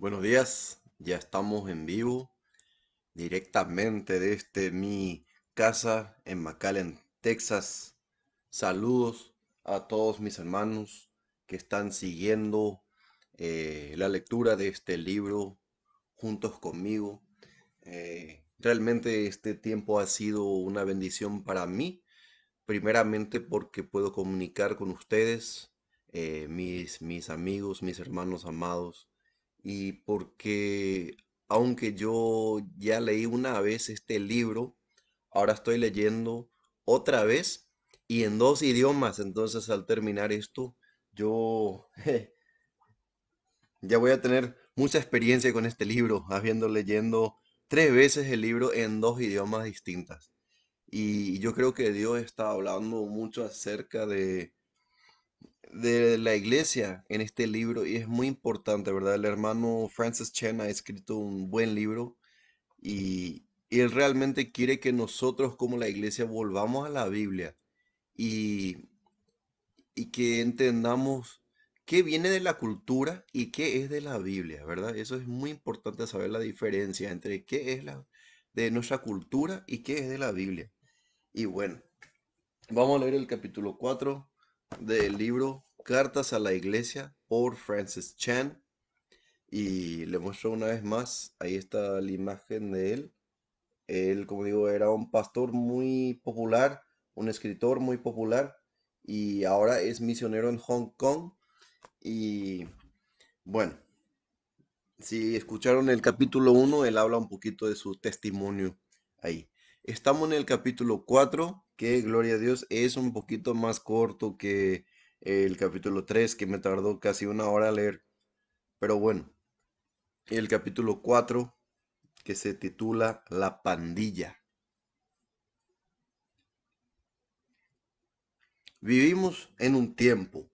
Buenos días, ya estamos en vivo directamente desde mi casa en McAllen, Texas. Saludos a todos mis hermanos que están siguiendo eh, la lectura de este libro juntos conmigo. Eh, realmente este tiempo ha sido una bendición para mí, primeramente porque puedo comunicar con ustedes, eh, mis, mis amigos, mis hermanos amados y porque aunque yo ya leí una vez este libro, ahora estoy leyendo otra vez y en dos idiomas, entonces al terminar esto, yo ya voy a tener mucha experiencia con este libro, habiendo leyendo tres veces el libro en dos idiomas distintas. Y yo creo que Dios está hablando mucho acerca de de la iglesia en este libro y es muy importante, ¿verdad? El hermano Francis Chen ha escrito un buen libro y él realmente quiere que nosotros como la iglesia volvamos a la Biblia y, y que entendamos qué viene de la cultura y qué es de la Biblia, ¿verdad? Eso es muy importante saber la diferencia entre qué es la, de nuestra cultura y qué es de la Biblia. Y bueno, vamos a leer el capítulo 4 del libro Cartas a la Iglesia por Francis Chan. Y le muestro una vez más, ahí está la imagen de él. Él, como digo, era un pastor muy popular, un escritor muy popular y ahora es misionero en Hong Kong. Y bueno, si escucharon el capítulo 1, él habla un poquito de su testimonio ahí. Estamos en el capítulo 4 que gloria a Dios es un poquito más corto que el capítulo 3, que me tardó casi una hora a leer. Pero bueno, el capítulo 4, que se titula La pandilla. Vivimos en un tiempo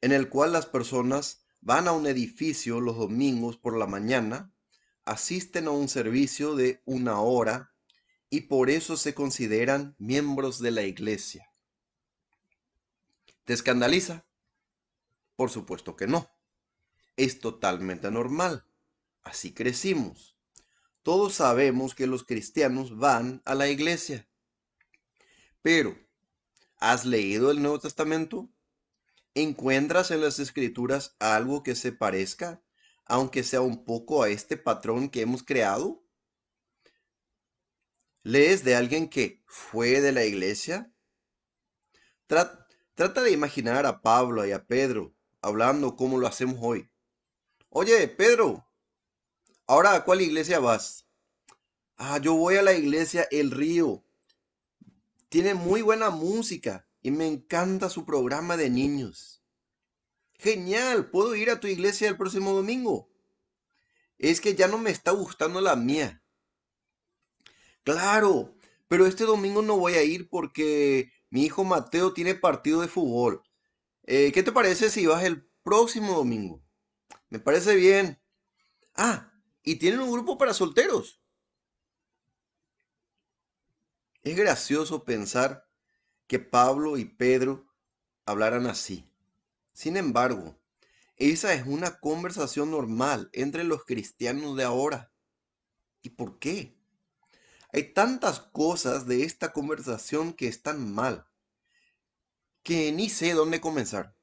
en el cual las personas van a un edificio los domingos por la mañana, asisten a un servicio de una hora y por eso se consideran miembros de la iglesia. ¿Te escandaliza? Por supuesto que no. Es totalmente normal. Así crecimos. Todos sabemos que los cristianos van a la iglesia. Pero, ¿has leído el Nuevo Testamento? ¿Encuentras en las escrituras algo que se parezca, aunque sea un poco a este patrón que hemos creado? ¿Lees de alguien que fue de la iglesia? trata de imaginar a Pablo y a Pedro hablando como lo hacemos hoy. Oye, Pedro, ¿ahora a cuál iglesia vas? Ah, yo voy a la iglesia El Río. Tiene muy buena música y me encanta su programa de niños. Genial, puedo ir a tu iglesia el próximo domingo. Es que ya no me está gustando la mía. Claro, pero este domingo no voy a ir porque mi hijo Mateo tiene partido de fútbol. Eh, ¿qué te parece si vas el próximo domingo? Me parece bien. Ah, y tienen un grupo para solteros. Es gracioso pensar que Pablo y Pedro hablaran así. Sin embargo, esa es una conversación normal entre los cristianos de ahora. ¿Y por qué? Hay tantas cosas de esta conversación que están mal, que ni sé dónde comenzar.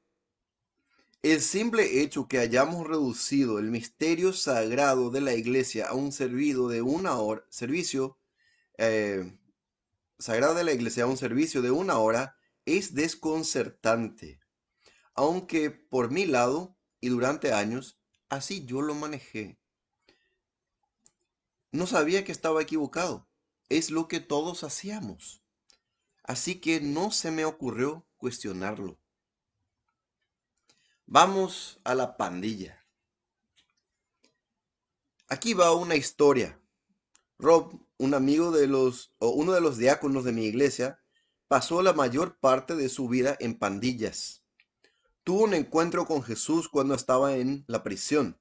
El simple hecho que hayamos reducido el misterio sagrado de la iglesia a un servido de una hora, servicio eh, sagrado de la iglesia a un servicio de una hora es desconcertante. Aunque por mi lado y durante años, así yo lo manejé. No sabía que estaba equivocado es lo que todos hacíamos. Así que no se me ocurrió cuestionarlo. Vamos a la pandilla. Aquí va una historia. Rob, un amigo de los, o uno de los diáconos de mi iglesia, pasó la mayor parte de su vida en pandillas. Tuvo un encuentro con Jesús cuando estaba en la prisión.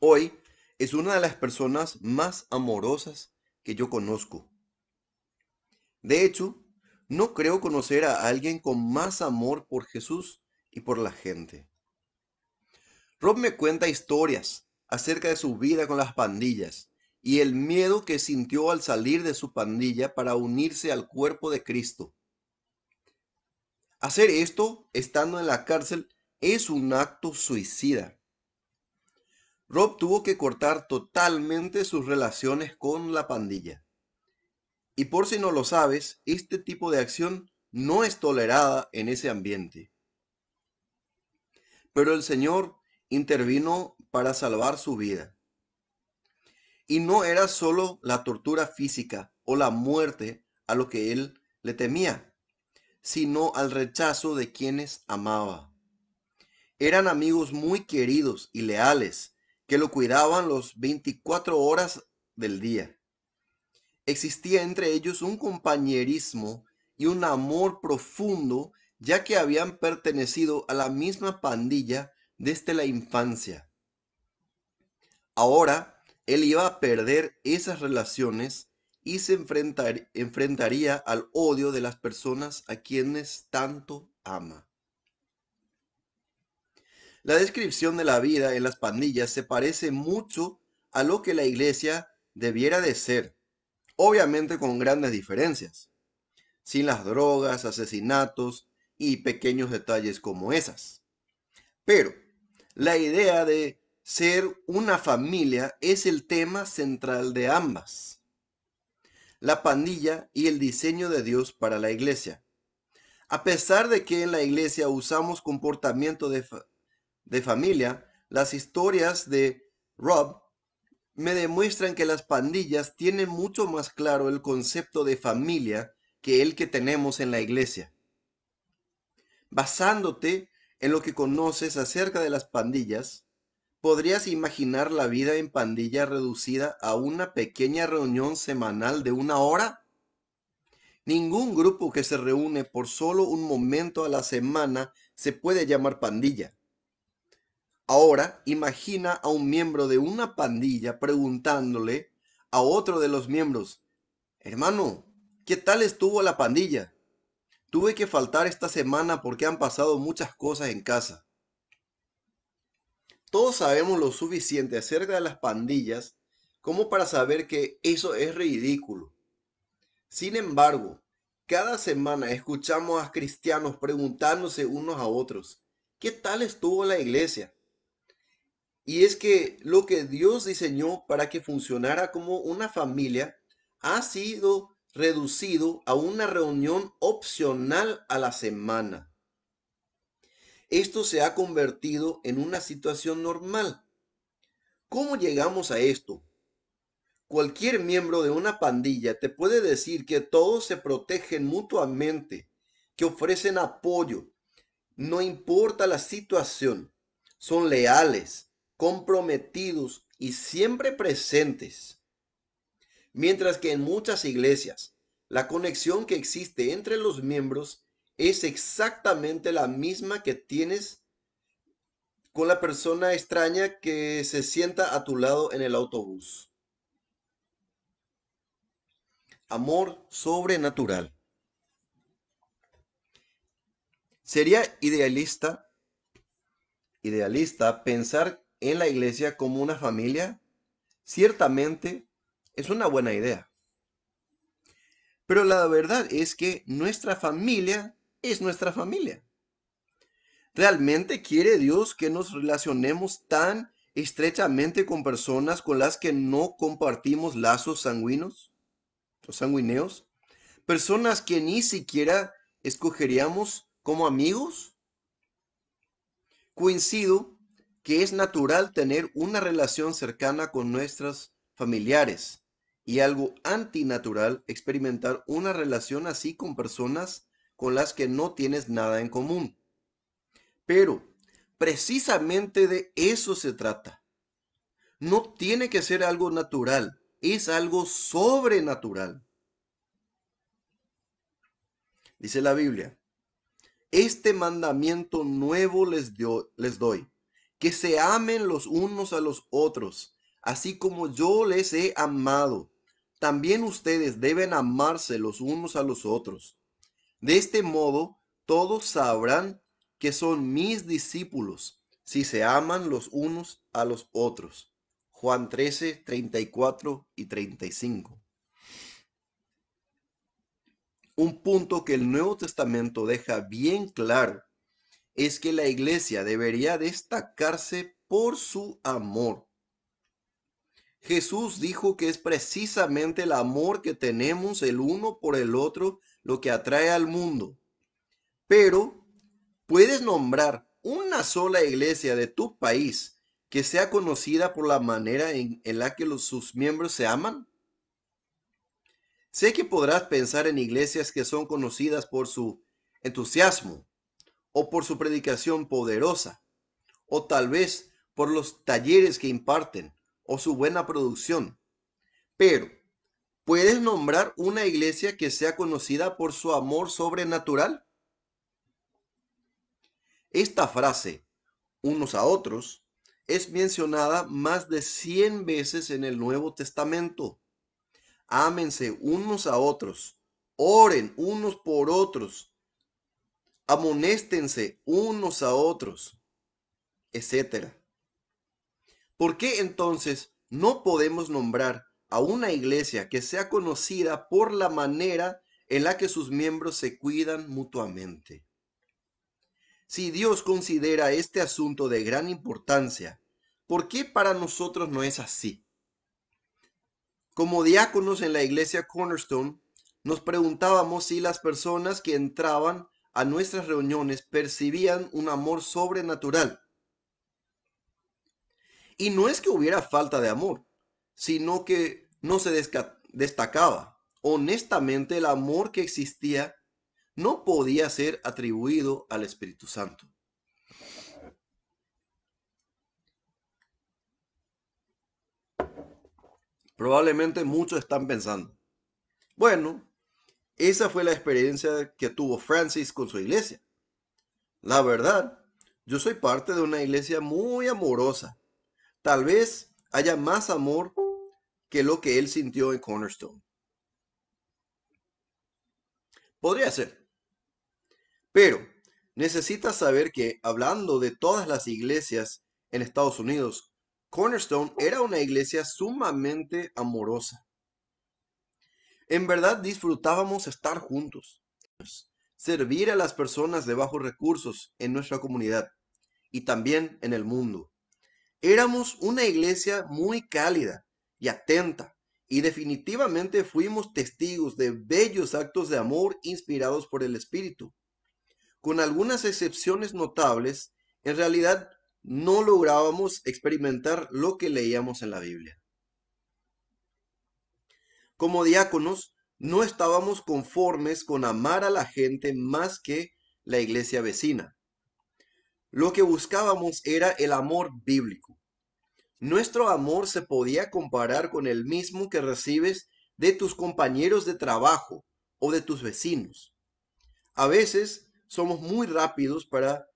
Hoy es una de las personas más amorosas que yo conozco. De hecho, no creo conocer a alguien con más amor por Jesús y por la gente. Rob me cuenta historias acerca de su vida con las pandillas y el miedo que sintió al salir de su pandilla para unirse al cuerpo de Cristo. Hacer esto estando en la cárcel es un acto suicida. Rob tuvo que cortar totalmente sus relaciones con la pandilla. Y por si no lo sabes, este tipo de acción no es tolerada en ese ambiente. Pero el Señor intervino para salvar su vida. Y no era solo la tortura física o la muerte a lo que él le temía, sino al rechazo de quienes amaba. Eran amigos muy queridos y leales, que lo cuidaban los 24 horas del día. Existía entre ellos un compañerismo y un amor profundo, ya que habían pertenecido a la misma pandilla desde la infancia. Ahora él iba a perder esas relaciones y se enfrentaría al odio de las personas a quienes tanto ama. La descripción de la vida en las pandillas se parece mucho a lo que la iglesia debiera de ser, obviamente con grandes diferencias, sin las drogas, asesinatos y pequeños detalles como esas. Pero la idea de ser una familia es el tema central de ambas. La pandilla y el diseño de Dios para la iglesia. A pesar de que en la iglesia usamos comportamiento de, de familia, las historias de Rob me demuestran que las pandillas tienen mucho más claro el concepto de familia que el que tenemos en la iglesia. Basándote en lo que conoces acerca de las pandillas, podrías imaginar la vida en pandilla reducida a una pequeña reunión semanal de una hora. Ningún grupo que se reúne por solo un momento a la semana se puede llamar pandilla. Ahora imagina a un miembro de una pandilla preguntándole a otro de los miembros, hermano, ¿qué tal estuvo la pandilla? Tuve que faltar esta semana porque han pasado muchas cosas en casa. Todos sabemos lo suficiente acerca de las pandillas como para saber que eso es ridículo. Sin embargo, cada semana escuchamos a cristianos preguntándose unos a otros, ¿qué tal estuvo la iglesia? Y es que lo que Dios diseñó para que funcionara como una familia ha sido reducido a una reunión opcional a la semana. Esto se ha convertido en una situación normal. ¿Cómo llegamos a esto? Cualquier miembro de una pandilla te puede decir que todos se protegen mutuamente, que ofrecen apoyo, no importa la situación, son leales, comprometidos y siempre presentes. Mientras que en muchas iglesias, la conexión que existe entre los miembros es exactamente la misma que tienes con la persona extraña que se sienta a tu lado en el autobús. Amor sobrenatural. Sería idealista, idealista pensar en la iglesia como una familia, ciertamente es una buena idea. Pero la verdad es que nuestra familia es nuestra familia. ¿Realmente quiere Dios que nos relacionemos tan estrechamente con personas con las que no compartimos lazos sanguíneos o sanguíneos? Personas que ni siquiera escogeríamos como amigos? Coincido que es natural tener una relación cercana con nuestros familiares y algo antinatural experimentar una relación así con personas con las que no tienes nada en común. Pero precisamente de eso se trata. No tiene que ser algo natural, es algo sobrenatural. Dice la Biblia, este mandamiento nuevo les, les doy que se amen los unos a los otros, así como yo les he amado. También ustedes deben amarse los unos a los otros. De este modo, todos sabrán que son mis discípulos, si se aman los unos a los otros. Juan 13, 34 y 35. Un punto que el Nuevo Testamento deja bien claro es que la iglesia debería destacarse por su amor. Jesús dijo que es precisamente el amor que tenemos el uno por el otro lo que atrae al mundo. Pero, ¿puedes nombrar una sola iglesia de tu país que sea conocida por la manera en, la que sus miembros se aman? Sé que podrás pensar en iglesias que son conocidas por su entusiasmo, o por su predicación poderosa, o tal vez por los talleres que imparten o su buena producción. Pero, ¿puedes nombrar una iglesia que sea conocida por su amor sobrenatural? Esta frase, unos a otros, es mencionada más de 100 veces en el Nuevo Testamento. Ámense unos a otros, oren unos por otros amonéstense unos a otros, etc. ¿Por qué entonces no podemos nombrar a una iglesia que sea conocida por la manera en la que sus miembros se cuidan mutuamente? Si Dios considera este asunto de gran importancia, ¿por qué para nosotros no es así? Como diáconos en la iglesia Cornerstone, nos preguntábamos si las personas que entraban a nuestras reuniones percibían un amor sobrenatural. Y no es que hubiera falta de amor, sino que no se destacaba. Honestamente, el amor que existía no podía ser atribuido al Espíritu Santo. Probablemente muchos están pensando, bueno, esa fue la experiencia que tuvo Francis con su iglesia. La verdad, yo soy parte de una iglesia muy amorosa. Tal vez haya más amor que lo que él sintió en Cornerstone. Podría ser. Pero necesitas saber que, hablando de todas las iglesias en Estados Unidos, Cornerstone era una iglesia sumamente amorosa. En verdad disfrutábamos estar juntos, servir a las personas de bajos recursos en nuestra comunidad y también en el mundo. Éramos una iglesia muy cálida y atenta y definitivamente fuimos testigos de bellos actos de amor inspirados por el Espíritu. Con algunas excepciones notables, en realidad no lográbamos experimentar lo que leíamos en la Biblia. Como diáconos, no estábamos conformes con amar a la gente más que la iglesia vecina. Lo que buscábamos era el amor bíblico. Nuestro amor se podía comparar con el mismo que recibes de tus compañeros de trabajo o de tus vecinos. A veces somos muy rápidos para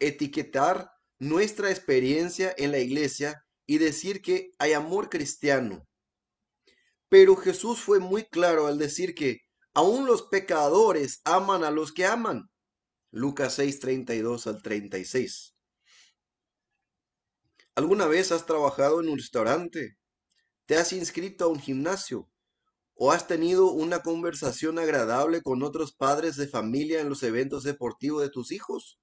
etiquetar nuestra experiencia en la iglesia y decir que hay amor cristiano pero Jesús fue muy claro al decir que aún los pecadores aman a los que aman. Lucas 6, al 36. ¿Alguna vez has trabajado en un restaurante? ¿Te has inscrito a un gimnasio? ¿O has tenido una conversación agradable con otros padres de familia en los eventos deportivos de tus hijos?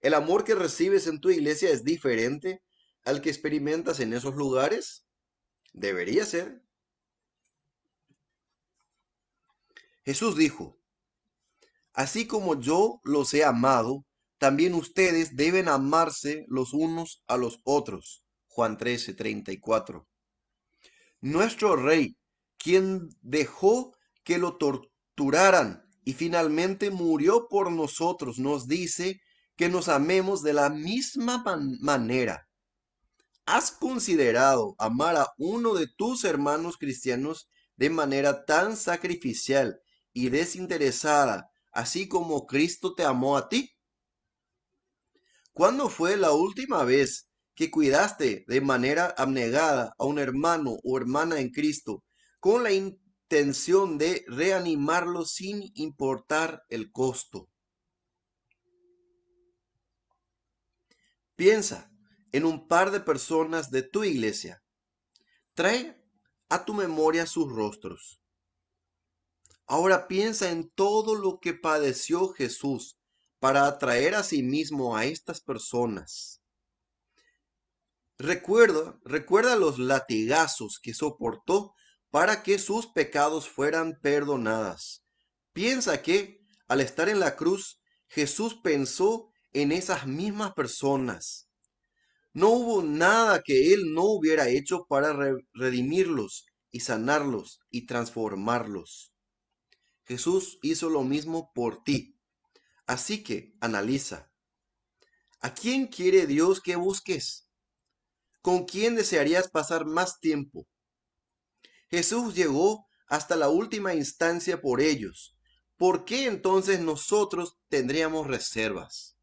¿El amor que recibes en tu iglesia es diferente al que experimentas en esos lugares? Debería ser. Jesús dijo, Así como yo los he amado, también ustedes deben amarse los unos a los otros. Juan 13, 34. Nuestro rey, quien dejó que lo torturaran y finalmente murió por nosotros, nos dice que nos amemos de la misma manera. ¿Has considerado amar a uno de tus hermanos cristianos de manera tan sacrificial y desinteresada, así como Cristo te amó a ti? ¿Cuándo fue la última vez que cuidaste de manera abnegada a un hermano o hermana en Cristo con la intención de reanimarlo sin importar el costo? Piensa en un par de personas de tu iglesia. Trae a tu memoria sus rostros. Ahora piensa en todo lo que padeció Jesús para atraer a sí mismo a estas personas. Recuerda, recuerda los latigazos que soportó para que sus pecados fueran perdonadas. Piensa que, al estar en la cruz, Jesús pensó en esas mismas personas. No hubo nada que Él no hubiera hecho para redimirlos y sanarlos y transformarlos. Jesús hizo lo mismo por ti. Así que analiza. ¿A quién quiere Dios que busques? ¿Con quién desearías pasar más tiempo? Jesús llegó hasta la última instancia por ellos. ¿Por qué entonces nosotros tendríamos reservas?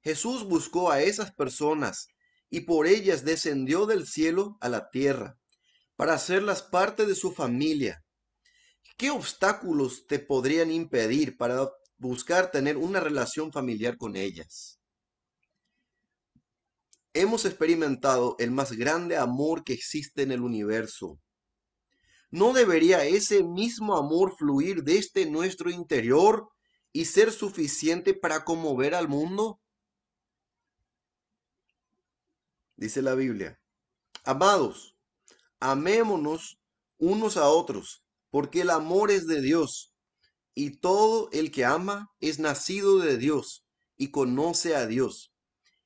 Jesús buscó a esas personas y por ellas descendió del cielo a la tierra para hacerlas parte de su familia ¿Qué obstáculos te podrían impedir para buscar tener una relación familiar con ellas? Hemos experimentado el más grande amor que existe en el universo. ¿No debería ese mismo amor fluir desde nuestro interior y ser suficiente para conmover al mundo? Dice la Biblia, amados, amémonos unos a otros porque el amor es de Dios, y todo el que ama es nacido de Dios y conoce a Dios.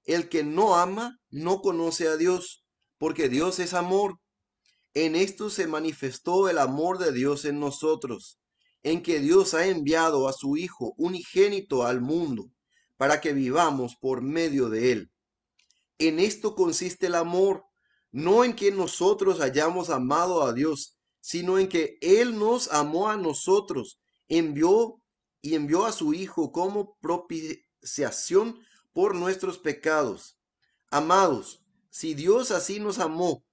El que no ama no conoce a Dios, porque Dios es amor. En esto se manifestó el amor de Dios en nosotros, en que Dios ha enviado a su Hijo unigénito al mundo, para que vivamos por medio de él. En esto consiste el amor, no en que nosotros hayamos amado a Dios, sino en que Él nos amó a nosotros, envió y envió a su Hijo como propiciación por nuestros pecados. Amados, si Dios así nos amó,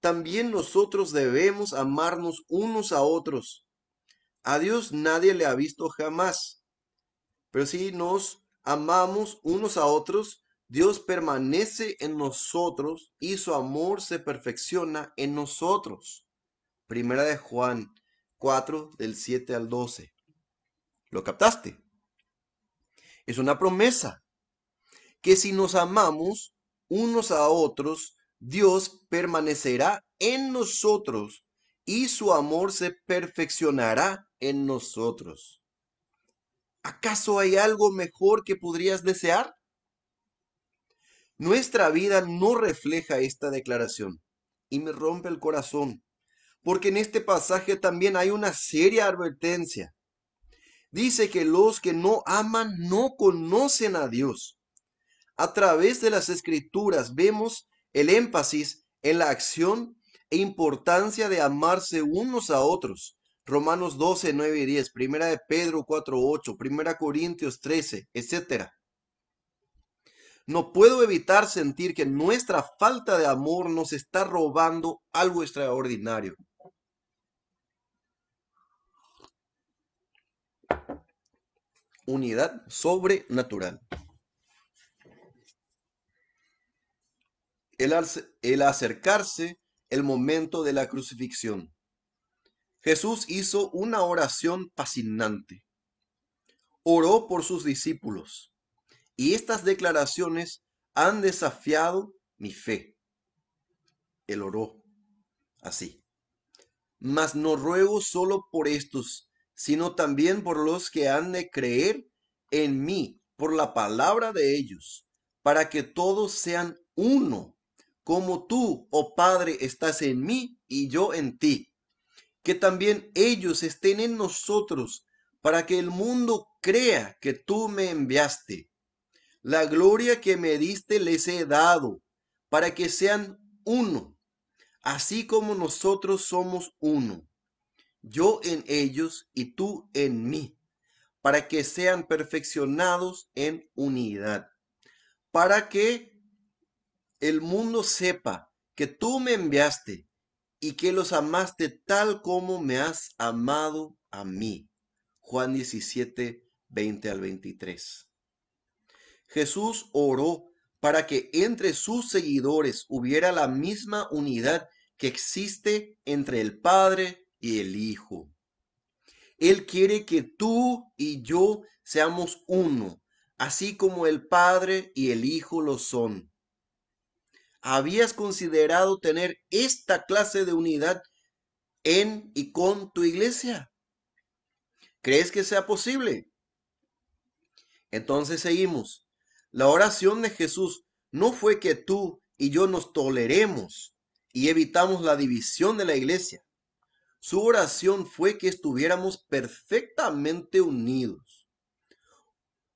también nosotros debemos amarnos unos a otros. A Dios nadie le ha visto jamás. Pero si nos amamos unos a otros, Dios permanece en nosotros y su amor se perfecciona en nosotros. Primera de Juan 4, del 7 al 12. ¿Lo captaste? Es una promesa que si nos amamos unos a otros, Dios permanecerá en nosotros y su amor se perfeccionará en nosotros. ¿Acaso hay algo mejor que podrías desear? Nuestra vida no refleja esta declaración y me rompe el corazón porque en este pasaje también hay una seria advertencia. Dice que los que no aman no conocen a Dios. A través de las escrituras vemos el énfasis en la acción e importancia de amarse unos a otros. Romanos 12, 9 y 10, Primera de Pedro 4, 8, Primera Corintios 13, etc. No puedo evitar sentir que nuestra falta de amor nos está robando algo extraordinario. Unidad sobrenatural. El, acercarse el momento de la crucifixión. Jesús hizo una oración fascinante. Oró por sus discípulos. Y estas declaraciones han desafiado mi fe. Él oró así. Mas no ruego solo por estos, sino también por los que han de creer en mí, por la palabra de ellos, para que todos sean uno, como tú, oh Padre, estás en mí y yo en ti. Que también ellos estén en nosotros, para que el mundo crea que tú me enviaste. La gloria que me diste les he dado, para que sean uno, así como nosotros somos uno yo en ellos y tú en mí, para que sean perfeccionados en unidad, para que el mundo sepa que tú me enviaste y que los amaste tal como me has amado a mí. Juan 17, 20 al 23. Jesús oró para que entre sus seguidores hubiera la misma unidad que existe entre el Padre, el Hijo. Él quiere que tú y yo seamos uno, así como el Padre y el Hijo lo son. ¿Habías considerado tener esta clase de unidad en y con tu iglesia? ¿Crees que sea posible? Entonces seguimos. La oración de Jesús no fue que tú y yo nos toleremos y evitamos la división de la iglesia. Su oración fue que estuviéramos perfectamente unidos.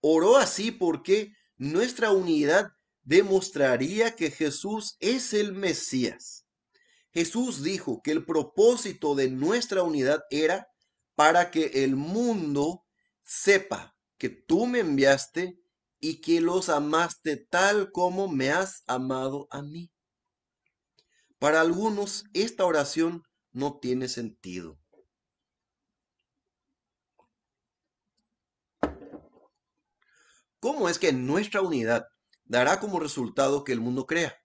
Oró así porque nuestra unidad demostraría que Jesús es el Mesías. Jesús dijo que el propósito de nuestra unidad era para que el mundo sepa que tú me enviaste y que los amaste tal como me has amado a mí. Para algunos, esta oración no tiene sentido. ¿Cómo es que nuestra unidad dará como resultado que el mundo crea?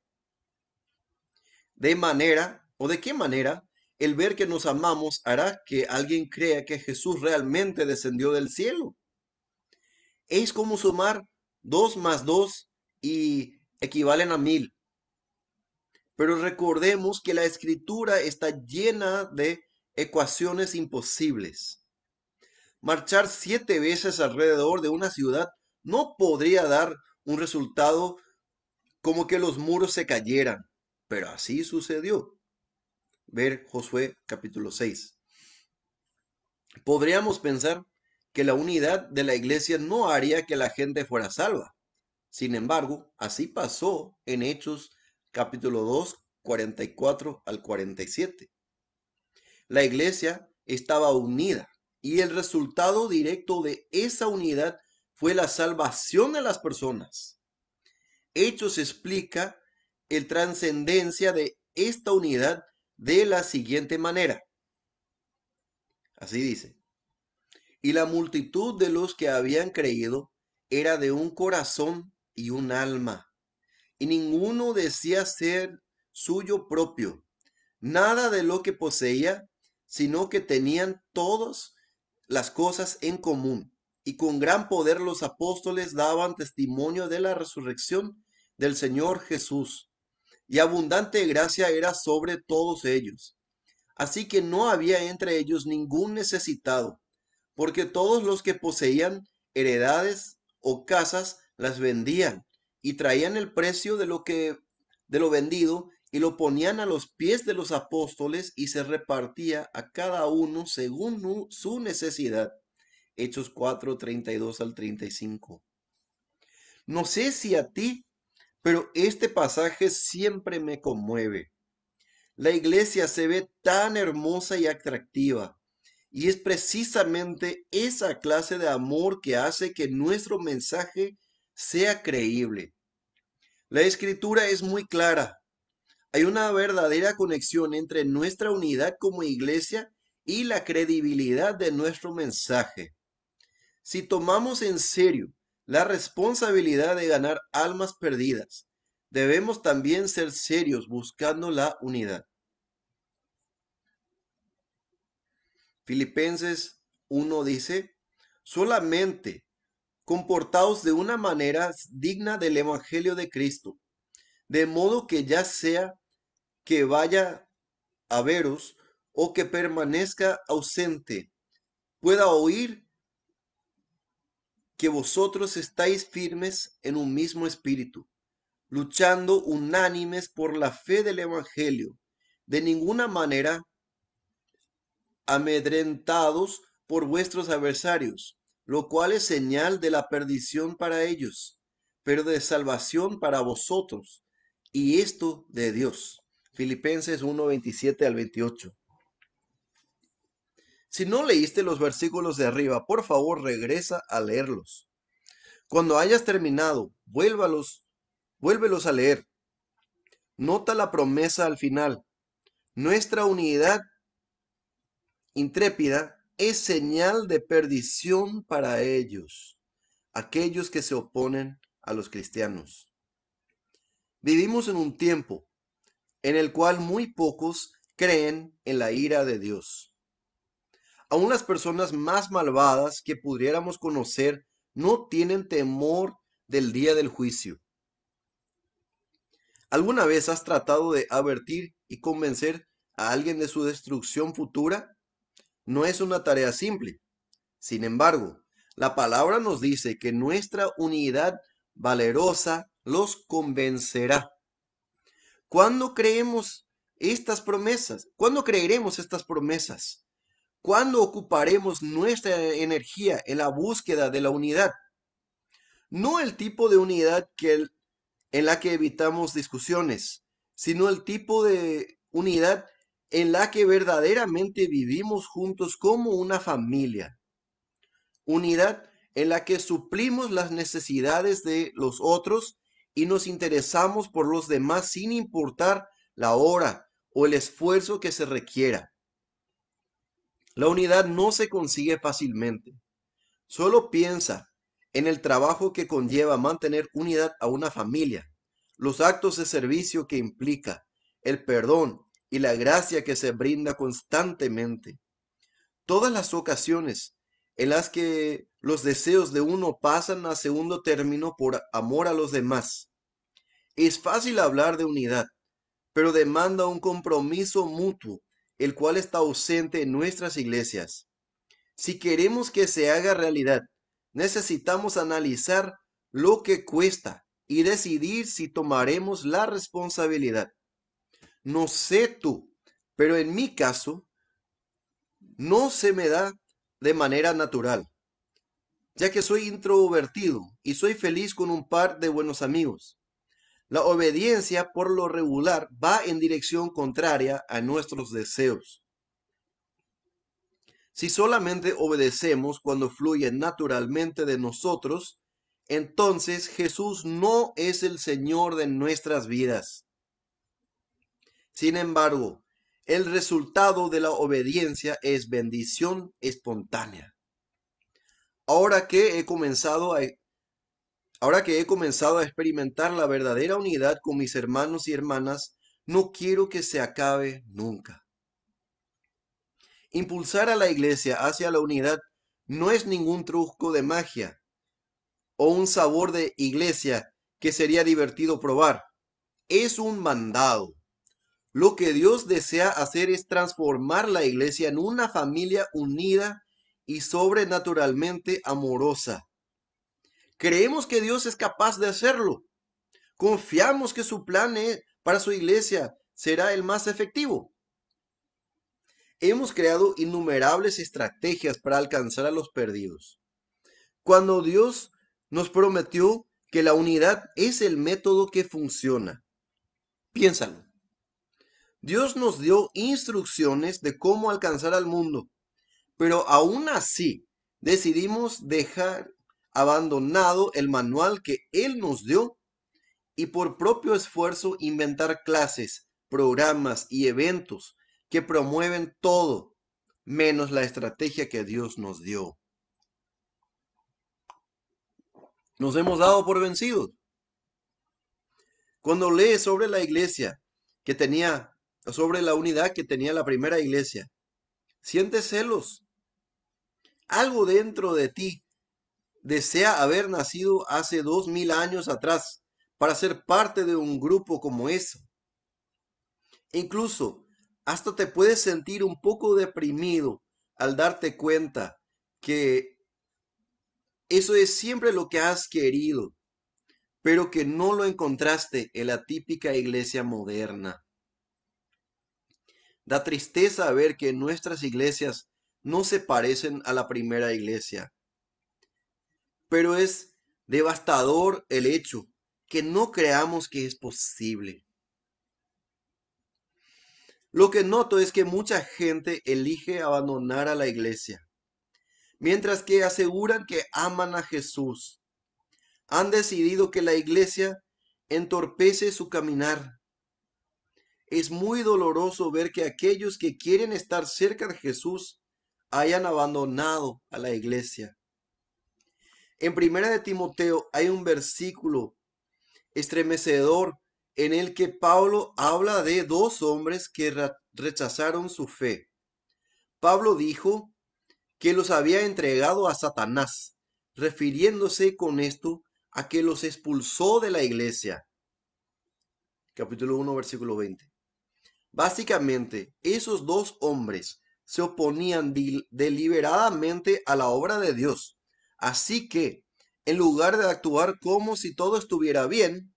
De manera, o de qué manera, el ver que nos amamos hará que alguien crea que Jesús realmente descendió del cielo. Es como sumar dos más dos y equivalen a mil. Pero recordemos que la escritura está llena de ecuaciones imposibles. Marchar siete veces alrededor de una ciudad no podría dar un resultado como que los muros se cayeran, pero así sucedió. Ver Josué capítulo 6. Podríamos pensar que la unidad de la iglesia no haría que la gente fuera salva. Sin embargo, así pasó en Hechos capítulo 2, 44 al 47. La iglesia estaba unida y el resultado directo de esa unidad fue la salvación de las personas. Hechos explica el trascendencia de esta unidad de la siguiente manera. Así dice. Y la multitud de los que habían creído era de un corazón y un alma y ninguno decía ser suyo propio, nada de lo que poseía, sino que tenían todas las cosas en común. Y con gran poder los apóstoles daban testimonio de la resurrección del Señor Jesús, y abundante gracia era sobre todos ellos. Así que no había entre ellos ningún necesitado, porque todos los que poseían heredades o casas las vendían y traían el precio de lo que de lo vendido y lo ponían a los pies de los apóstoles y se repartía a cada uno según su necesidad. Hechos 4, 32 al 35. No sé si a ti, pero este pasaje siempre me conmueve. La iglesia se ve tan hermosa y atractiva. Y es precisamente esa clase de amor que hace que nuestro mensaje sea creíble. La escritura es muy clara. Hay una verdadera conexión entre nuestra unidad como iglesia y la credibilidad de nuestro mensaje. Si tomamos en serio la responsabilidad de ganar almas perdidas, debemos también ser serios buscando la unidad. Filipenses 1 dice, solamente comportaos de una manera digna del Evangelio de Cristo, de modo que ya sea que vaya a veros o que permanezca ausente, pueda oír que vosotros estáis firmes en un mismo espíritu, luchando unánimes por la fe del Evangelio, de ninguna manera amedrentados por vuestros adversarios lo cual es señal de la perdición para ellos, pero de salvación para vosotros, y esto de Dios. Filipenses 1:27 al 28. Si no leíste los versículos de arriba, por favor regresa a leerlos. Cuando hayas terminado, vuélvalos, vuélvelos a leer. Nota la promesa al final. Nuestra unidad intrépida es señal de perdición para ellos, aquellos que se oponen a los cristianos. Vivimos en un tiempo en el cual muy pocos creen en la ira de Dios. Aún las personas más malvadas que pudiéramos conocer no tienen temor del día del juicio. ¿Alguna vez has tratado de advertir y convencer a alguien de su destrucción futura? No es una tarea simple. Sin embargo, la palabra nos dice que nuestra unidad valerosa los convencerá. ¿Cuándo creemos estas promesas? ¿Cuándo creeremos estas promesas? ¿Cuándo ocuparemos nuestra energía en la búsqueda de la unidad? No el tipo de unidad que en la que evitamos discusiones, sino el tipo de unidad en la que verdaderamente vivimos juntos como una familia. Unidad en la que suplimos las necesidades de los otros y nos interesamos por los demás sin importar la hora o el esfuerzo que se requiera. La unidad no se consigue fácilmente. Solo piensa en el trabajo que conlleva mantener unidad a una familia, los actos de servicio que implica, el perdón, y la gracia que se brinda constantemente. Todas las ocasiones en las que los deseos de uno pasan a segundo término por amor a los demás. Es fácil hablar de unidad, pero demanda un compromiso mutuo, el cual está ausente en nuestras iglesias. Si queremos que se haga realidad, necesitamos analizar lo que cuesta y decidir si tomaremos la responsabilidad. No sé tú, pero en mi caso no se me da de manera natural, ya que soy introvertido y soy feliz con un par de buenos amigos. La obediencia por lo regular va en dirección contraria a nuestros deseos. Si solamente obedecemos cuando fluye naturalmente de nosotros, entonces Jesús no es el Señor de nuestras vidas. Sin embargo, el resultado de la obediencia es bendición espontánea. Ahora que he comenzado a, ahora que he comenzado a experimentar la verdadera unidad con mis hermanos y hermanas, no quiero que se acabe nunca. Impulsar a la iglesia hacia la unidad no es ningún truco de magia o un sabor de iglesia que sería divertido probar. Es un mandado lo que Dios desea hacer es transformar la iglesia en una familia unida y sobrenaturalmente amorosa. Creemos que Dios es capaz de hacerlo. Confiamos que su plan eh, para su iglesia será el más efectivo. Hemos creado innumerables estrategias para alcanzar a los perdidos. Cuando Dios nos prometió que la unidad es el método que funciona. Piénsalo. Dios nos dio instrucciones de cómo alcanzar al mundo, pero aún así decidimos dejar abandonado el manual que Él nos dio y por propio esfuerzo inventar clases, programas y eventos que promueven todo menos la estrategia que Dios nos dio. Nos hemos dado por vencidos. Cuando lees sobre la iglesia que tenía sobre la unidad que tenía la primera iglesia. Sientes celos. Algo dentro de ti desea haber nacido hace dos mil años atrás para ser parte de un grupo como eso. Incluso hasta te puedes sentir un poco deprimido al darte cuenta que eso es siempre lo que has querido, pero que no lo encontraste en la típica iglesia moderna. Da tristeza ver que nuestras iglesias no se parecen a la primera iglesia. Pero es devastador el hecho que no creamos que es posible. Lo que noto es que mucha gente elige abandonar a la iglesia, mientras que aseguran que aman a Jesús. Han decidido que la iglesia entorpece su caminar es muy doloroso ver que aquellos que quieren estar cerca de Jesús hayan abandonado a la iglesia. En primera de Timoteo hay un versículo estremecedor en el que Pablo habla de dos hombres que rechazaron su fe. Pablo dijo que los había entregado a Satanás, refiriéndose con esto a que los expulsó de la iglesia. Capítulo 1, versículo 20. Básicamente, esos dos hombres se oponían deliberadamente a la obra de Dios. Así que, en lugar de actuar como si todo estuviera bien,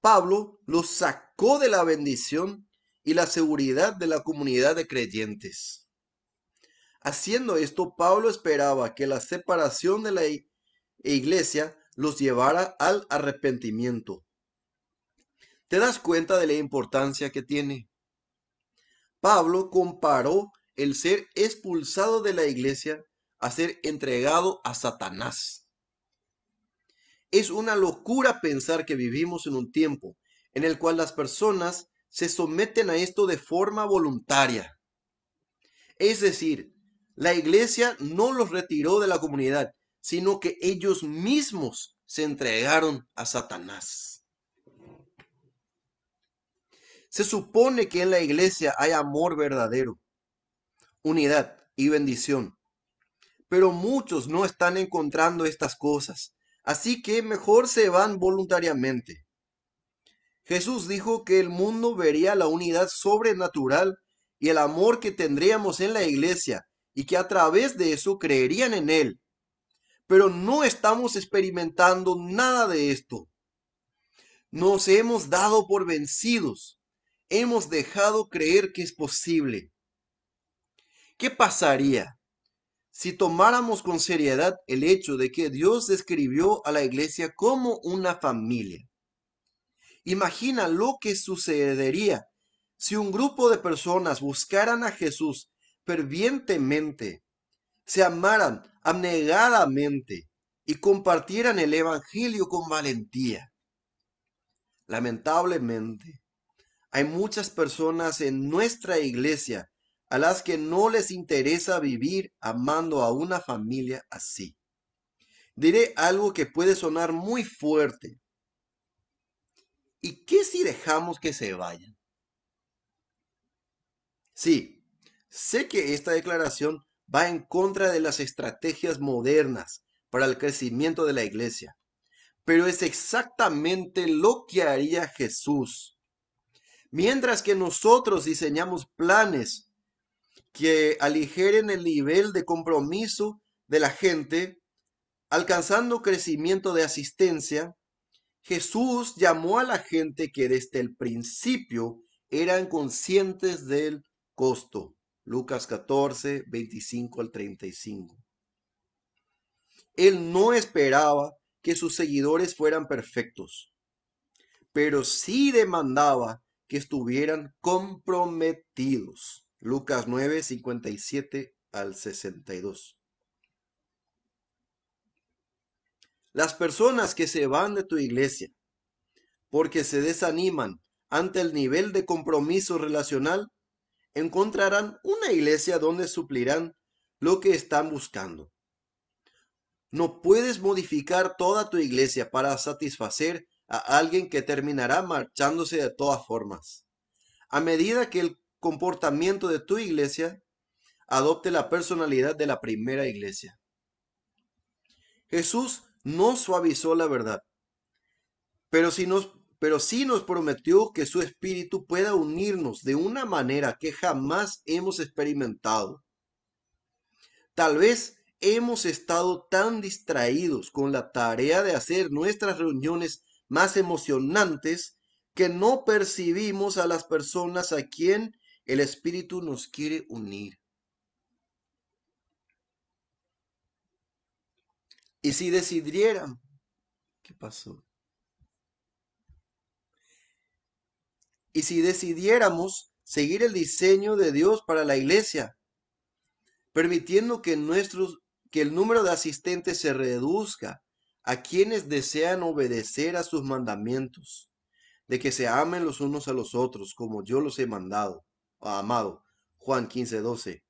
Pablo los sacó de la bendición y la seguridad de la comunidad de creyentes. Haciendo esto, Pablo esperaba que la separación de la iglesia los llevara al arrepentimiento. ¿Te das cuenta de la importancia que tiene? Pablo comparó el ser expulsado de la iglesia a ser entregado a Satanás. Es una locura pensar que vivimos en un tiempo en el cual las personas se someten a esto de forma voluntaria. Es decir, la iglesia no los retiró de la comunidad, sino que ellos mismos se entregaron a Satanás. Se supone que en la iglesia hay amor verdadero, unidad y bendición. Pero muchos no están encontrando estas cosas, así que mejor se van voluntariamente. Jesús dijo que el mundo vería la unidad sobrenatural y el amor que tendríamos en la iglesia y que a través de eso creerían en Él. Pero no estamos experimentando nada de esto. Nos hemos dado por vencidos hemos dejado creer que es posible. ¿Qué pasaría si tomáramos con seriedad el hecho de que Dios describió a la iglesia como una familia? Imagina lo que sucedería si un grupo de personas buscaran a Jesús fervientemente, se amaran abnegadamente y compartieran el Evangelio con valentía. Lamentablemente, hay muchas personas en nuestra iglesia a las que no les interesa vivir amando a una familia así. Diré algo que puede sonar muy fuerte. ¿Y qué si dejamos que se vayan? Sí, sé que esta declaración va en contra de las estrategias modernas para el crecimiento de la iglesia, pero es exactamente lo que haría Jesús Mientras que nosotros diseñamos planes que aligeren el nivel de compromiso de la gente, alcanzando crecimiento de asistencia, Jesús llamó a la gente que desde el principio eran conscientes del costo. Lucas 14, 25 al 35. Él no esperaba que sus seguidores fueran perfectos, pero sí demandaba que estuvieran comprometidos. Lucas 9, 57 al 62. Las personas que se van de tu iglesia porque se desaniman ante el nivel de compromiso relacional, encontrarán una iglesia donde suplirán lo que están buscando. No puedes modificar toda tu iglesia para satisfacer a alguien que terminará marchándose de todas formas. A medida que el comportamiento de tu iglesia adopte la personalidad de la primera iglesia. Jesús no suavizó la verdad, pero sí nos, pero nos prometió que su espíritu pueda unirnos de una manera que jamás hemos experimentado. Tal vez hemos estado tan distraídos con la tarea de hacer nuestras reuniones más emocionantes que no percibimos a las personas a quien el Espíritu nos quiere unir. Y si decidieran, ¿qué pasó? Y si decidiéramos seguir el diseño de Dios para la iglesia, permitiendo que, nuestros, que el número de asistentes se reduzca a quienes desean obedecer a sus mandamientos, de que se amen los unos a los otros, como yo los he mandado, amado. Juan 15, 12.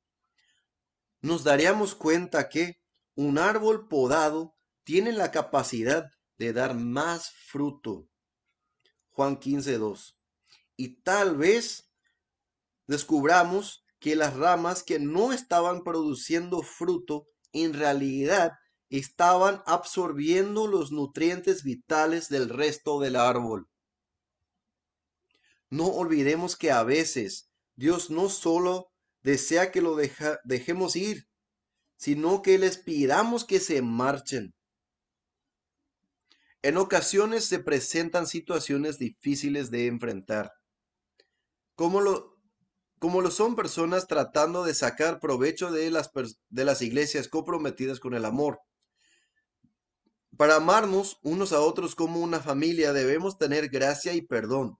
Nos daríamos cuenta que un árbol podado tiene la capacidad de dar más fruto. Juan 15, 2. Y tal vez descubramos que las ramas que no estaban produciendo fruto en realidad estaban absorbiendo los nutrientes vitales del resto del árbol. No olvidemos que a veces Dios no solo desea que lo dejemos ir, sino que les pidamos que se marchen. En ocasiones se presentan situaciones difíciles de enfrentar, como lo, lo son personas tratando de sacar provecho de las, de las iglesias comprometidas con el amor para amarnos unos a otros como una familia debemos tener gracia y perdón.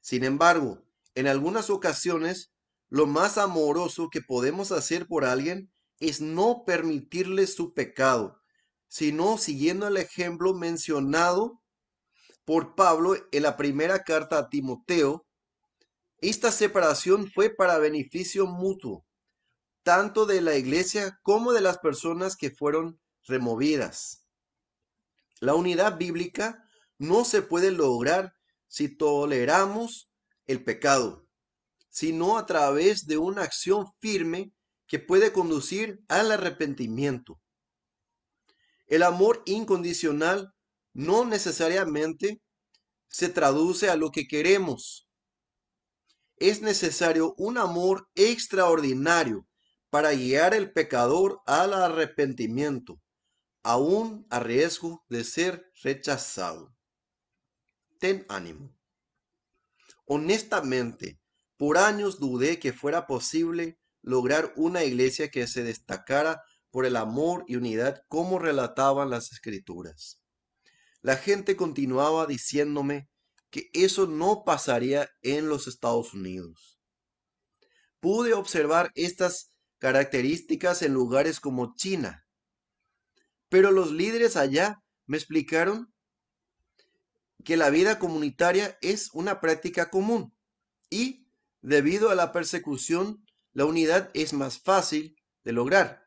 Sin embargo, en algunas ocasiones, lo más amoroso que podemos hacer por alguien es no permitirle su pecado, sino siguiendo el ejemplo mencionado por Pablo en la primera carta a Timoteo, esta separación fue para beneficio mutuo, tanto de la iglesia como de las personas que fueron removidas. La unidad bíblica no se puede lograr si toleramos el pecado, sino a través de una acción firme que puede conducir al arrepentimiento. El amor incondicional no necesariamente se traduce a lo que queremos. Es necesario un amor extraordinario para guiar al pecador al arrepentimiento aún a riesgo de ser rechazado. Ten ánimo. Honestamente, por años dudé que fuera posible lograr una iglesia que se destacara por el amor y unidad como relataban las escrituras. La gente continuaba diciéndome que eso no pasaría en los Estados Unidos. Pude observar estas características en lugares como China, pero los líderes allá me explicaron que la vida comunitaria es una práctica común y, debido a la persecución, la unidad es más fácil de lograr.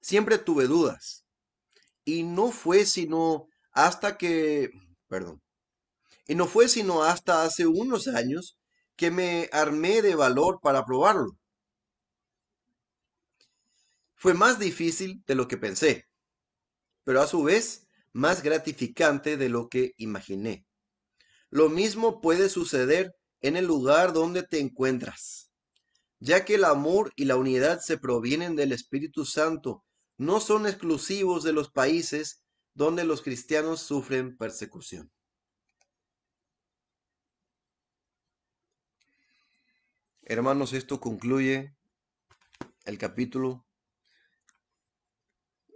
Siempre tuve dudas y no fue sino hasta que, perdón, y no fue sino hasta hace unos años que me armé de valor para probarlo. Fue más difícil de lo que pensé, pero a su vez más gratificante de lo que imaginé. Lo mismo puede suceder en el lugar donde te encuentras, ya que el amor y la unidad se provienen del Espíritu Santo, no son exclusivos de los países donde los cristianos sufren persecución. Hermanos, esto concluye el capítulo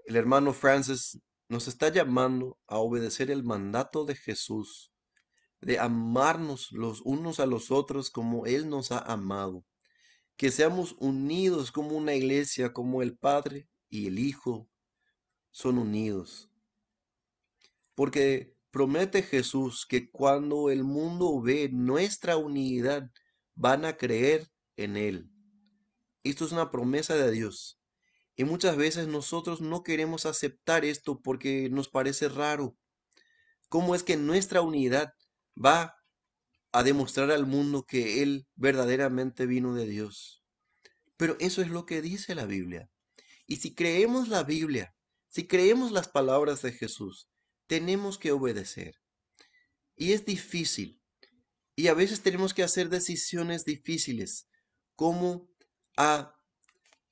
el hermano Francis nos está llamando a obedecer el mandato de Jesús, de amarnos los unos a los otros como Él nos ha amado, que seamos unidos como una iglesia, como el Padre y el Hijo son unidos. Porque promete Jesús que cuando el mundo ve nuestra unidad, van a creer en Él. Esto es una promesa de Dios. Y muchas veces nosotros no queremos aceptar esto porque nos parece raro. ¿Cómo es que nuestra unidad va a demostrar al mundo que Él verdaderamente vino de Dios? Pero eso es lo que dice la Biblia. Y si creemos la Biblia, si creemos las palabras de Jesús, tenemos que obedecer. Y es difícil. Y a veces tenemos que hacer decisiones difíciles, como a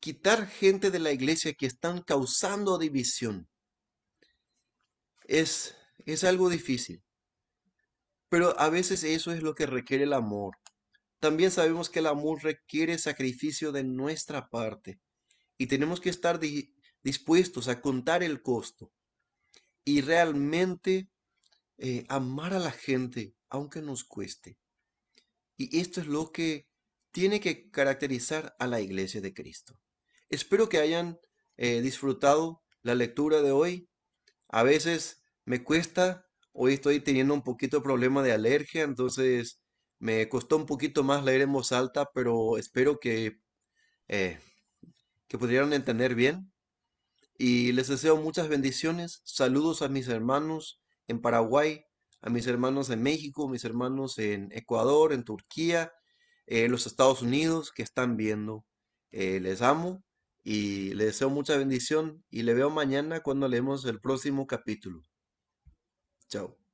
quitar gente de la iglesia que están causando división. Es, es algo difícil, pero a veces eso es lo que requiere el amor. También sabemos que el amor requiere sacrificio de nuestra parte y tenemos que estar dispuestos a contar el costo y realmente eh, amar a la gente aunque nos cueste. Y esto es lo que tiene que caracterizar a la iglesia de Cristo. Espero que hayan eh, disfrutado la lectura de hoy. A veces me cuesta, hoy estoy teniendo un poquito de problema de alergia, entonces me costó un poquito más leer en voz alta, pero espero que, eh, que pudieran entender bien. Y les deseo muchas bendiciones. Saludos a mis hermanos en Paraguay, a mis hermanos en México, mis hermanos en Ecuador, en Turquía, en eh, los Estados Unidos que están viendo. les amo y le deseo mucha bendición y le veo mañana cuando leemos el próximo capítulo. Chao.